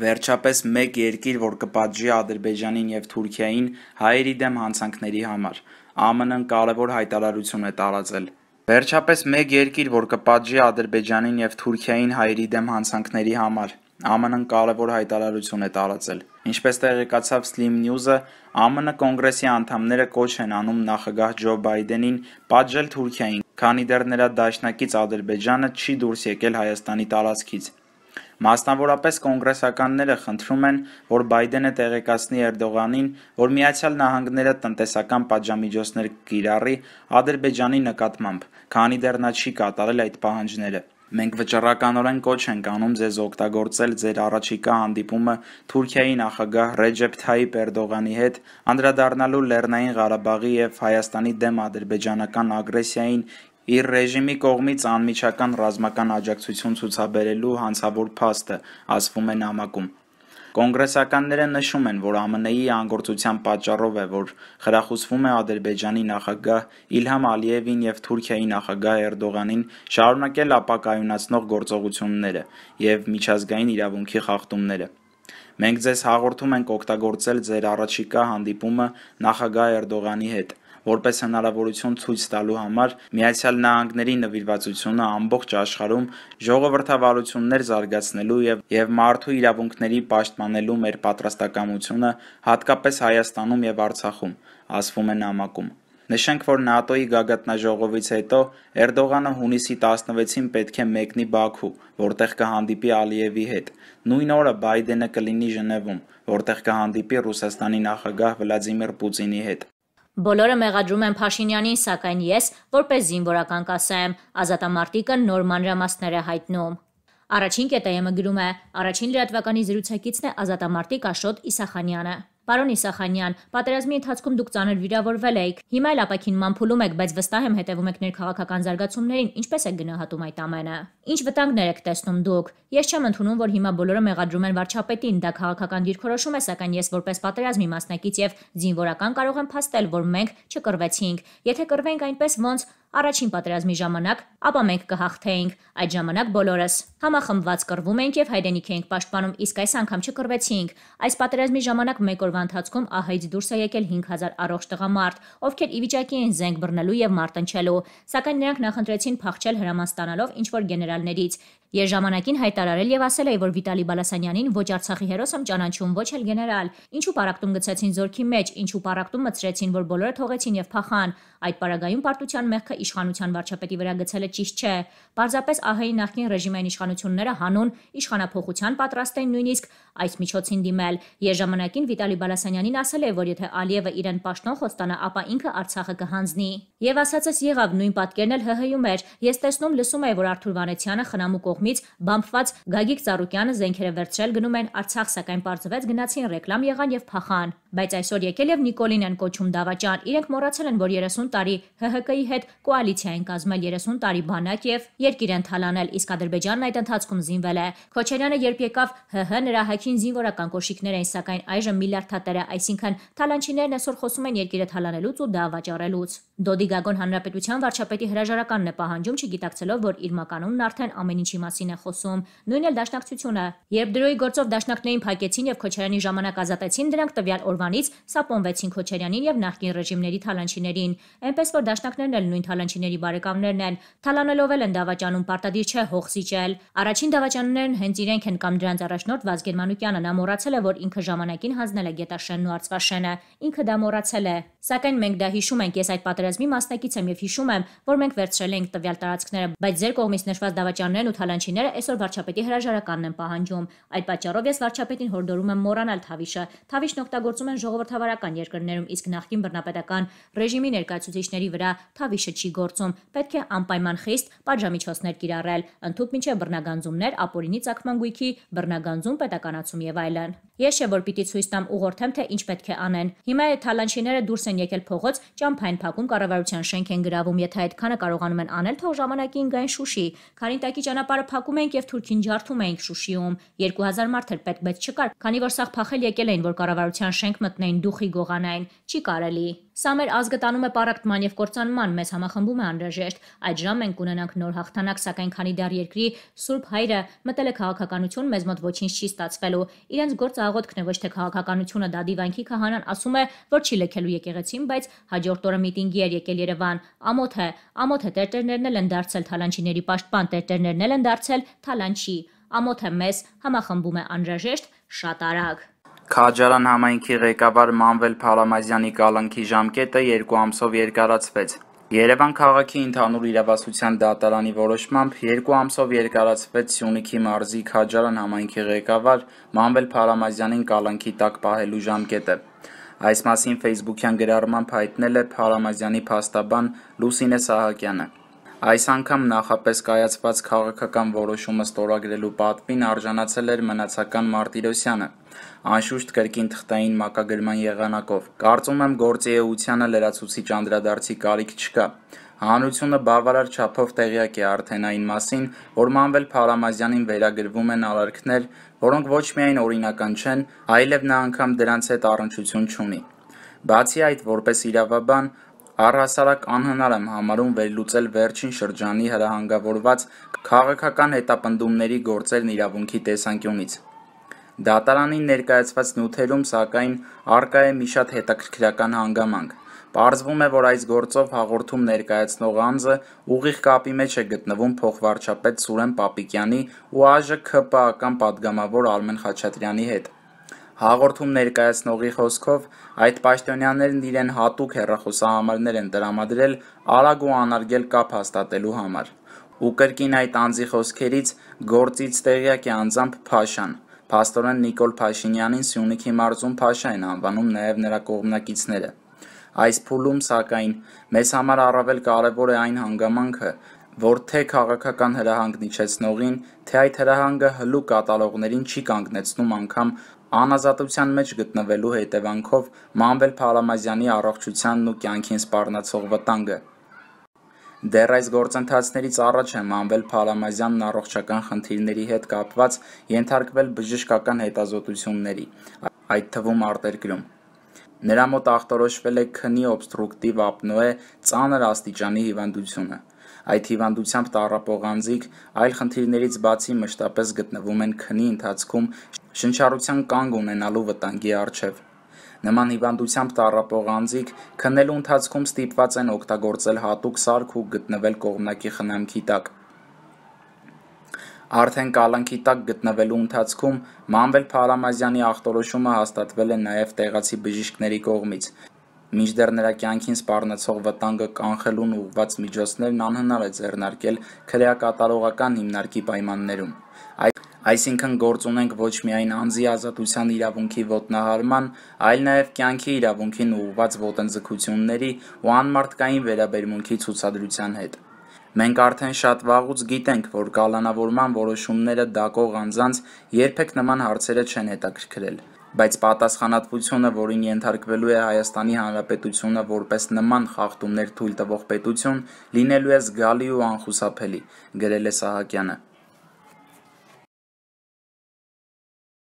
Վերջապես մեկ երկիր, որ կպատժի Ադրբեջանին եւ Թուրքիային հայերի դեմ հանցանքների համար։ ԱՄՆ-ն կարևոր հայտարարություն է տարածել։ Վերջապես մեկ երկիր, որ կպատժի Ադրբեջանին եւ Թուրքիային հայերի դեմ հանցանքների համար։ ԱՄՆ-ն կարևոր հայտարարություն է տարածել։ Ինչպես տեղեկացավ Slim News-ը, ԱՄՆ կոնգրեսի անդամները կոչ են անում նախագահ Ջո Բայդենին պատժել Թուրքիային, քանի դեռ նրա դաշնակից Ադրբեջանը չի դուրս եկել Հայաստանի տարածքից։ Մասնավորապես կոնգրեսականները խնդրում են, որ Բայդենը տեղեկացնի Էրդողանին, որ Միացյալ Նահանգները տնտեսական պատժամիջոցներ կիրառի Ադրբեջանի նկատմամբ, քանի դեռ նա չի կատարել այդ պահանջները։ Մենք վճռականորեն կոչ ենք անում ձեզ օգտագործել ձեր առաջիկա հանդիպումը Թուրքիայի նախագահ Ռեջեփ Թայիպ Էրդողանի հետ, անդրադառնալու Լեռնային Ղարաբաղի եւ Հայաստանի դեմ ադրբեջանական ագրեսիային իր ռեժիմի կողմից անմիջական ռազմական աջակցություն ցուցաբերելու հանցավոր փաստը, ասվում է նամակում։ Կոնգրեսականները նշում են, որ ԱՄՆ-ի անգործության պատճառով է, որ խրախուսվում է Ադրբեջանի նախագահ Իլհամ Ալիևին եւ Թուրքիայի նախագահ Էրդողանին շարունակել ապակայունացնող գործողությունները եւ միջազգային իրավունքի խախտումները։ Մենք ձեզ հաղորդում ենք օգտագործել ձեր առաջիկա հանդիպումը նախագահ Էրդողանի հետ որպես հնարավորություն ցույց տալու համար Միացյալ Նահանգների նվիրվածությունը ամբողջ աշխարհում ժողովրդավարություններ զարգացնելու եւ եւ մարդու իրավունքների պաշտպանելու մեր պատրաստակամությունը, հատկապես Հայաստանում եւ Արցախում, ասվում է նամակում։ Նշենք, որ ՆԱՏՕ-ի գագաթնաժողովից հետո Էրդողանը հունիսի 16-ին պետք է մեկնի Բաքու, որտեղ կհանդիպի Ալիևի հետ։ Նույն օրը Բայդենը կլինի Ժնևում, որտեղ կհանդիպի Ռուսաստանի նախագահ Վլադիմիր Պուտինի հետ։ Բոլորը մեղադրում են Փաշինյանին, սակայն ես, որպես զինվորական կասա եմ, ազատամարտիկը նոր մանրամասներ է հայտնում։ Առաջին կետայը գրում է. Առաջին լրատվականի զրուցակիցն է ազատամարտիկ Աշոտ Իսախանյանը։ Պարոն Իսախանյան, պատերազմի ընթացքում դուք ծանր վիրավորվել եք։ Հիմա էլ ապակինման փուլում եք, բայց վստահ եմ հետևում եք ներքաղաքական զարգացումներին, ինչպես եք գնահատում այդ ամենը։ Ինչ վտանգներ եք տեսնում դուք։ Ես չեմ ընդունում, որ հիմա բոլորը մեղադրում են վարչապետին, դա քաղաքական դիրքորոշում է, սակայն ես որպես պատերազմի մասնակից եւ զինվորական կարող եմ փաստել, որ մենք չկռվեցինք։ Եթե կռվենք այնպես, ոնց առաջին պատերազմի ժամանակ, ապա մենք կհաղթեինք։ Այդ ժամանակ բոլորս համախմբված կռվում էինք եւ հայրենիք էինք պաշտպանում, իսկ այս անգամ չկռվեցինք։ Այս պատերազմի ժամանակ մեկ օրվա ընթացքում ահայից դուրս է եկել 5000 առողջ տղամարդ, ովքեր ի վիճակի են զենք բռնելու եւ մարտնչելու, սակայն նրանք նախընտրեցին փախչել հրաման ստանալով ինչ որ գեներալներից։ Ես ժամանակին հայտարարել եւ ասել էի, որ Վիտալի Բալասանյանին ոչ Արցախի հերոս եմ ճանաչում, ոչ էլ գեներալ։ Ինչու պարակտում գցեցին զորքի մեջ, ինչու պարակտում մցրեցին, որ բոլորը թողեցին եւ փախան։ Այդ պարագայում պարտության մեղքը իշխանության վարչապետի վրա գցելը ճիշտ չէ։ Պարզապես ԱՀ-ի նախկին ռեժիմային իշխանությունները հանուն իշխանապողության պատրաստ էին նույնիսկ այս միջոցին դիմել։ Երժամանակին Վիտալի Բալասանյանին ասել է, որ եթե Ալիևը իրեն պաշտոն խոստանա, ապա ինքը Արցախը կհանձնի։ Եվ ասածս եղավ, նույն պատկերն էլ ՀՀ-ում էր։ Ես տեսնում լսում եի, որ Արթուր Վանեցյանը խնամու կողմից բամփված Գագիկ Ծառուկյանը զենքերը վերցրել գնում են Արցախ, սակայն պարզվեց գնացին ռեկլամ եղան եւ փախան։ Բայց այսօր եկել եւ Նիկոլին են կոչում դավաճան։ Իրենք մոռացել են, որ 30 տարի ՀՀԿ-ի հետ կոալիցիա են կազմել 30 տարի բանակ եւ երկիր են թալանել, իսկ Ադրբեջանն այդ ընթացքում զինվել է։ Քոչարյանը երբ եկավ ՀՀ նրա հակին զինվորական կոշիկներ էին, սակայն այժմ միլիարդատերը, այսինքն թալանչիներն այսօր խոսում են երկիրը թալանելուց ու դավաճառելուց։ Դոդի Գագոն հանրապետության վարչապետի հրաժարականն է պահանջում, չգիտակցելով, որ իր մականունն արդեն ամեն ինչի մասին է խոսում։ Նույնն էլ դաշնակցությունը։ Երբ դրոյի գործով դաշնակներին փակեցին եւ Քոչարյանի ժամանակ ազատեցին, դրանք տվյալ օր Երևանից սապոնվեցին Քոչարյանին եւ նախկին ռեժիմների թալանչիներին, այնպես որ դաշնակներն էլ նույն թալանչիների բարեկամներն են։ Թալանելով էլ են դավաճանում պարտադիր չէ հող սիճել։ Առաջին դավաճաններն հենց իրենք են կամ դրանց առաջնորդ Վազգեն Վազգեն Մանուկյանը նա մոռացել է, որ ինքը ժամանակին հանձնել է Գետաշենն ու Արծվաշենը։ Ինքը դա մոռացել է։ Սակայն մենք դա հիշում ենք, ես այդ պատերազմի մասնակից եմ եւ հիշում եմ, որ մենք վերցրել ենք տվյալ տարածքները, բայց ձեր կողմից նշված դավաճաններն ու թալանչիները այսօր վարչապետի հրաժարականն են պահանջում։ Այդ պատճառով ես վարչապետին հորդորում եմ մոռանալ Թավիշը։ Թավիշն օգտագործում գործում են ժողովրդավարական երկրներում, իսկ նախկին բռնապետական ռեժիմի ներկայացուցիչների վրա թավիշը չի գործում։ Պետք է անպայման խիստ պատժամիջոցներ կիրառել, ընդհուպ մինչև բռնագանձումներ, ապօրինի ցակման գույքի, բռնագանձում, պետականացում եւ այլն։ Ես չէ որ պիտի ցույց տամ ուղղորդեմ թե ինչ պետք է անեն։ Հիմա է թալանչիները դուրս են եկել փողոց, ճամփային փակում կառավարության շենք են գրավում, եթե այդքանը կարողանում են անել, թող ժամանակին գային Շուշի։ Քանի տակի ճանապարհը փակում ենք եւ թուրքին ջարդում ենք Շուշիում։ 2000 մարդ էր պետք, բայց չկար, քանի որ սաղ փախել եկել էին, որ կառավարության շենք մտնեին դուխի գողանային, չի կարելի։ Սա մեր ազգը տանում է պարակտման եւ կործանման, մեզ համախմբում է անհրաժեշտ։ Այդ ժամ մենք կունենանք նոր հաղթանակ, սակայն քանի դեռ երկրի Սուրբ Հայրը մտել է քաղաքականություն, մեզ մոտ ոչինչ չի ստացվելու։ Իրենց գործը աղոթքն է ոչ թե քաղաքականությունը, դա դիվանքի քահանան ասում է, որ չի լեքելու եկեղեցին, բայց հաջորդ օրը միտինգի էր եկել Երևան։ Ամոթ է, ամոթ է, տերտերներն էլ են դարձել թալանչիների պաշտպան, տերտերներն էլ են դարձել թալանչի։ Ամոթը մեզ համախմբում է անհրաժեշտ շատ արագ։ Քաջարան համայնքի ղեկավար Մանվել Փարամազյանի կալանքի ժամկետը 2 ամսով երկարացվեց։ Երևան քաղաքի ընդհանուր իրավասության դատարանի որոշմամբ 2 ամսով երկարացվեց Սյունիքի մարզի Քաջարան համայնքի ղեկավար Մանվել Փարամազյանին կալանքի տակ պահելու ժամկետը։ Այս մասին Facebook-յան գրառմամբ հայտնել է Փարամազյանի փաստաբան Լուսինե Սահակյանը։ Այս անգամ նախապես կայացված քաղաքական որոշումը ստորագրելու պատվին արժանացել էր մնացական Մարտիրոսյանը անշուշտ կրկին թղթային մակագրման եղանակով։ Կարծում եմ գործիեությանը լրացուցիչ անդրադարձի կարիք չկա։ Հանրությունը բավարար չափով տեղյակ է արդեն այն մասին, որ Մանվել Փարամազյանին վերագրվում են արարքներ, որոնք ոչ միայն օրինական չեն, այլև նա անգամ դրանց հետ առնչություն չունի։ Բացի այդ, որպես իրավաբան, առհասարակ անհնար եմ համարում վերլուծել վերջին շրջանի հրահանգավորված քաղաքական հետապնդումների գործերն իրավունքի տեսանկյունից։ Դատարանին ներկայացված նյութերում սակայն արկա է մի շատ հետաքրքրական հանգամանք։ Պարզվում է, որ այս գործով հաղորդում ներկայացնող անձը ուղիղ կապի մեջ է գտնվում փոխվարչապետ Սուրեն Պապիկյանի ու ԱԺ ԿՊԱ-ական падգամավոր Արմեն Խաչատրյանի հետ։ Հաղորդում ներկայացնողի խոսքով, այդ պաշտոնյաներն իրեն հատուկ հերրախոսահամարներ են տրամադրել արագ ու անարգել կապ հաստատելու համար։ Ու կրկին այդ անձի խոսքերից գործից տեղյակ է անձամբ Փաշան, Փաստորեն Նիկոլ Փաշինյանին Սյունիքի մարզում Փաշա են անվանում նաև նրա կողմնակիցները։ Այս փուլում, սակայն, մեզ համար առավել կարևոր է այն հանգամանքը, որ թե քաղաքական հրահանգն իջեցնողին, թե այդ հրահանգը հլու կատարողներին չի կանգնեցնում անգամ անազատության մեջ գտնվելու հետևանքով Մանվել Փարամազյանի առողջությանն ու կյանքին սպառնացող վտանգը։ Դեռ այս գործընթացներից առաջ եմ Անվել Փալամազյանն առողջական խնդիրների հետ կապված ենթարկվել բժշկական հետազոտությունների, այդ թվում արտերկրում։ Նրա մոտ ախտորոշվել է քնի օբստրուկտիվ ապնոե ծանր աստիճանի հիվանդությունը։ Այդ հիվանդությամբ տարապող անձիկ այլ խնդիրներից բացի մշտապես գտնվում են քնի ընթացքում շնչառության կանգ ունենալու վտանգի առջև։ Նման հիվանդությամբ տառապող անձիկ քնելու ընթացքում ստիպված են օգտագործել հատուկ սարք ու գտնվել կողմնակի խնամքի տակ։ Արդեն կալանքի տակ գտնվելու ընթացքում Մամվել Փարամազյանի ախտորոշումը հաստատվել է նաև տեղացի բժիշկների կողմից։ Մինչդեռ նրա կյանքին սպառնացող վտանգը կանխելուն ուղված միջոցներն անհնար է ձեռնարկել քրեակատարողական հիմնարկի պայմաններում։ Այսինքն գործ ունենք ոչ միայն անձի ազատության իրավունքի ոտնահարման, այլ նաև կյանքի իրավունքին ուղղված ոտնձգությունների ու անմարդկային վերաբերմունքի ցուցադրության հետ։ Մենք արդեն շատ վաղուց գիտենք, որ կալանավորման որոշումները դակող անձանց երբեք նման հարցերը չեն հետաքրքրել, բայց պատասխանատվությունը, որին ենթարկվելու է Հայաստանի Հանրապետությունը որպես նման խախտումներ թույլ տվող պետություն, լինելու է զգալի ու անխուսափելի, գրել է Սահակյանը։